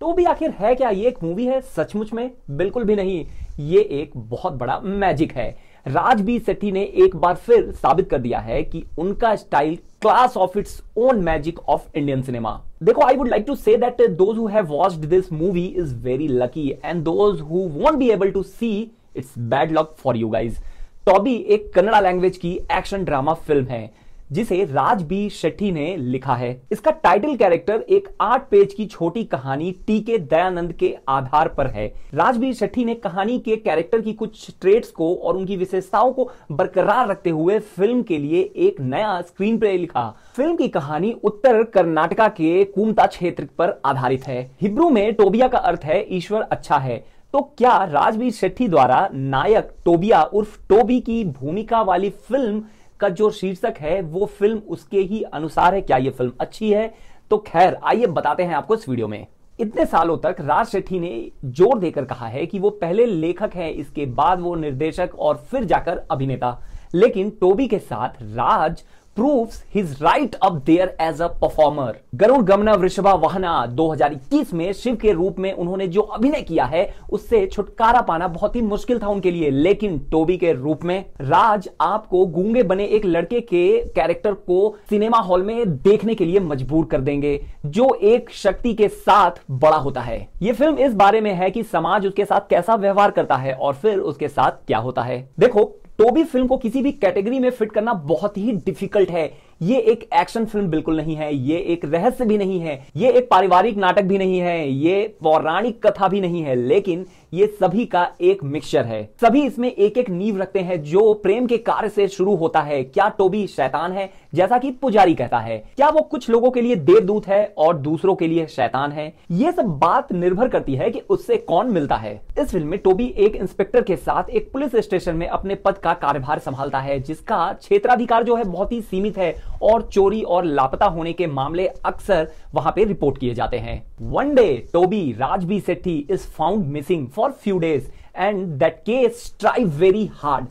तो भी आखिर है क्या ये एक मूवी है सचमुच में बिल्कुल भी नहीं ये एक बहुत बड़ा मैजिक है राजबीर सेट्टी ने एक बार फिर साबित कर दिया है कि उनका style class of its own magic of Indian cinema देखो I would like to say that those have watched this movie is very lucky and those who won't be able to see it's bad luck for you guys Toby एक Kannada language की action drama film है जिसे राजबी शेट्टी ने लिखा है इसका title character एक आठ पेज की छोटी कहानी टी के दयानंद के आधार पर है राजबीर शेट्टी ने कहानी के कैरेक्टर की कुछ ट्रेट्स को और उनकी विशेषताओं को बरकरार रखते हुए फिल्म के लिए एक नया स्क्रीन प्ले लिखा फिल्म की कहानी उत्तर कर्नाटका के कुमता क्षेत्र पर आधारित है हिब्रू में टोबिया का अर्थ है ईश्वर अच्छा है तो क्या राजवीर शेट्टी द्वारा नायक टोबिया उर्फ टोबी की भूमिका वाली फिल्म का जो शीर्षक है वो फिल्म उसके ही अनुसार है क्या ये फिल्म अच्छी है तो खैर आइए बताते हैं आपको इस वीडियो में इतने सालों तक राज सेठी ने जोर देकर कहा है कि वो पहले लेखक है इसके बाद वो निर्देशक और फिर जाकर अभिनेता लेकिन टोबी के साथ राज proves his right up there as a performer. Garuda गमना वृषभा वाहना 2021 में शिव के रूप में उन्होंने जो अभिनय किया है उससे छुटकारा पाना बहुत ही मुश्किल था उनके लिए लेकिन टोबी के रूप में राज आपको गूंगे बने एक लड़के के कैरेक्टर को सिनेमा हॉल में देखने के लिए मजबूर कर देंगे जो एक शक्ति के साथ बड़ा होता है ये फिल्म इस बारे में है कि समाज उसके साथ कैसा व्यवहार करता है और फिर उसके साथ क्या होता है देखो तो भी फिल्म को किसी भी कैटेगरी में फिट करना बहुत ही डिफिकल्ट है ये एक एक्शन फिल्म बिल्कुल नहीं है ये एक रहस्य भी नहीं है ये एक पारिवारिक नाटक भी नहीं है ये पौराणिक कथा भी नहीं है लेकिन ये सभी का एक मिक्सचर है सभी इसमें एक एक नींव रखते हैं जो प्रेम के कार्य से शुरू होता है क्या टोबी शैतान है जैसा कि पुजारी कहता है क्या वो कुछ लोगों के लिए देवदूत है और दूसरों के लिए शैतान है ये सब बात निर्भर करती है कि उससे कौन मिलता है इस फिल्म में टोबी एक इंस्पेक्टर के साथ एक पुलिस स्टेशन में अपने पद का कार्यभार संभालता है जिसका क्षेत्राधिकार जो है बहुत ही सीमित है और चोरी और लापता होने के मामले अक्सर वहां पे रिपोर्ट किए जाते हैं one day Toby Raj B Shetty is found missing for few days and that case strive very hard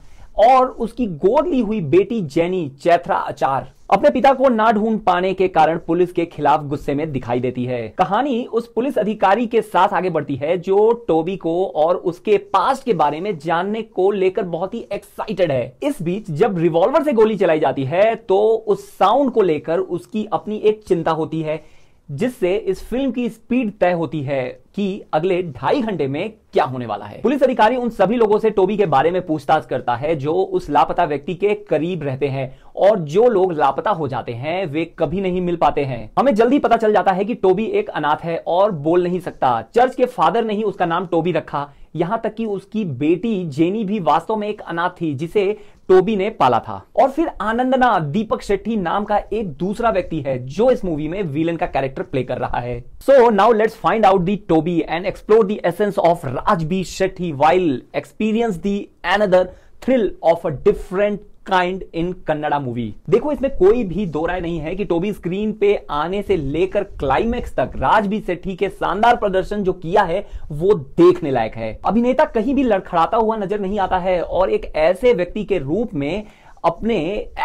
और उसकी गोद ली हुई बेटी जेनी चैथरा अचार अपने पिता को ना ढूंढ पाने के कारण पुलिस के खिलाफ गुस्से में दिखाई देती है कहानी उस पुलिस अधिकारी के साथ आगे बढ़ती है जो टोबी को और उसके पास्ट के बारे में जानने को लेकर बहुत ही एक्साइटेड है इस बीच जब रिवॉल्वर से गोली चलाई जाती है तो उस साउंड को लेकर उसकी अपनी एक चिंता होती है जिससे इस फिल्म की स्पीड तय होती है कि अगले ढाई घंटे में क्या होने वाला है पुलिस अधिकारी उन सभी लोगों से टोबी के बारे में पूछताछ करता है जो उस लापता व्यक्ति के करीब रहते हैं और जो लोग लापता हो जाते हैं वे कभी नहीं मिल पाते हैं हमें जल्दी पता चल जाता है कि टोबी एक अनाथ है और बोल नहीं सकता चर्च के फादर ने ही उसका नाम टोबी रखा यहां तक कि उसकी बेटी जेनी भी वास्तव में एक अनाथ थी जिसे टोबी ने पाला था और फिर आनंदना दीपक शेट्टी नाम का एक दूसरा व्यक्ति है जो इस मूवी में विलन का कैरेक्टर प्ले कर रहा है so now let's find out the Toby and explore the essence of Raj B Shetty while experience the another thrill of a different kind in Kannada movie देखो इसमें कोई भी दो राय नहीं है कि टोबी स्क्रीन पे आने से लेकर क्लाइमेक्स तक राजबीर सेठी के शानदार प्रदर्शन जो किया है वो देखने लायक है अभिनेता कहीं भी लड़खड़ाता हुआ नजर नहीं आता है और एक ऐसे व्यक्ति के रूप में अपने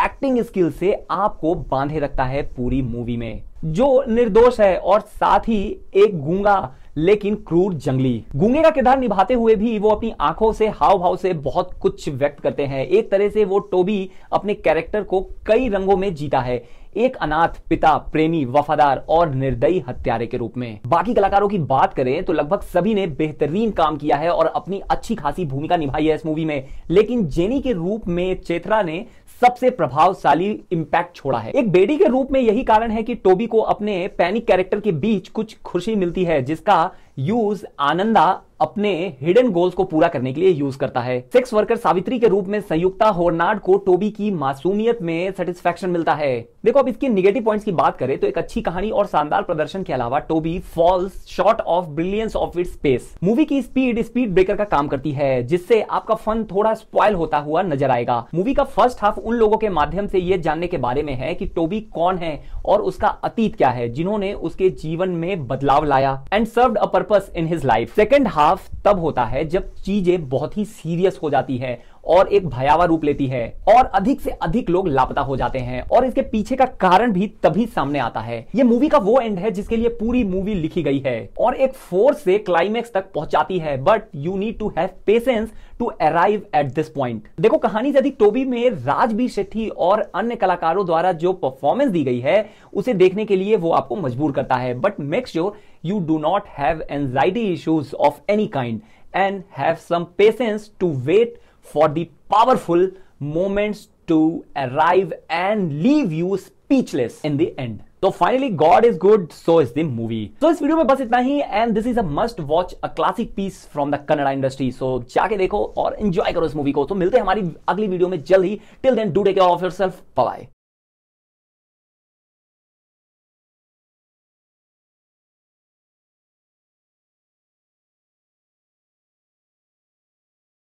एक्टिंग स्किल से आपको बांधे रखता है पूरी मूवी में जो निर्दोष है और साथ ही एक गूंगा लेकिन क्रूर जंगली गूंगे का किरदार निभाते हुए भी वो अपनी आंखों से हाव भाव से बहुत कुछ व्यक्त करते हैं एक तरह से वो टोबी अपने कैरेक्टर को कई रंगों में जीता है एक अनाथ पिता प्रेमी वफादार और निर्दयी हत्यारे के रूप में बाकी कलाकारों की बात करें तो लगभग सभी ने बेहतरीन काम किया है और अपनी अच्छी खासी भूमिका निभाई है इस मूवी में लेकिन जेनी के रूप में चेत्रा ने सबसे प्रभावशाली इंपैक्ट छोड़ा है एक बेडी के रूप में यही कारण है कि टोबी को अपने पैनिक कैरेक्टर के बीच कुछ खुशी मिलती है जिसका यूज आनंदा अपने हिडन गोल्स को पूरा करने के लिए यूज करता है सेक्स वर्कर सावित्री के रूप में संयुक्ता होरनाड को टोबी की मासूमियत में सेटिस्फेक्शन मिलता है देखो अब इसके निगेटिव पॉइंट्स की बात करें तो एक अच्छी कहानी और शानदार प्रदर्शन के अलावा Toby falls short of brilliance of it space movie की स्पीड स्पीड ब्रेकर का काम करती है जिससे आपका फन थोड़ा स्पॉयल होता हुआ नजर आएगा मूवी का फर्स्ट हाफ उन लोगों के माध्यम से ये जानने के बारे में है कि टोबी कौन है और उसका अतीत क्या है जिन्होंने उसके जीवन में बदलाव लाया and serve a purpose in his life second half तब होता है जब चीजें बहुत ही सीरियस हो जाती है और एक भयावह रूप लेती है और अधिक से अधिक लोग लापता हो जाते हैं और इसके पीछे का कारण भी तभी सामने आता है ये मूवी का वो एंड है जिसके लिए पूरी मूवी लिखी गई है और एक फोर्स से क्लाइमेक्स तक पहुंचाती है but you need to have patience to arrive at this point देखो कहानी यदि टोबी में राजबीर शेट्टी और अन्य कलाकारों द्वारा जो परफॉर्मेंस दी गई है उसे देखने के लिए वो आपको मजबूर करता है but make sure you do not have anxiety issues of any kind and have some patience to wait for the powerful moments to arrive and leave you speechless in the end. तो finally God is good so is the movie तो इस video में बस इतना ही and this is a must watch a classic piece from the Kannada industry so जाके देखो और एंजॉय करो इस मूवी को तो मिलते हैं हमारी अगली वीडियो में जल्द ही till then do take of of self bye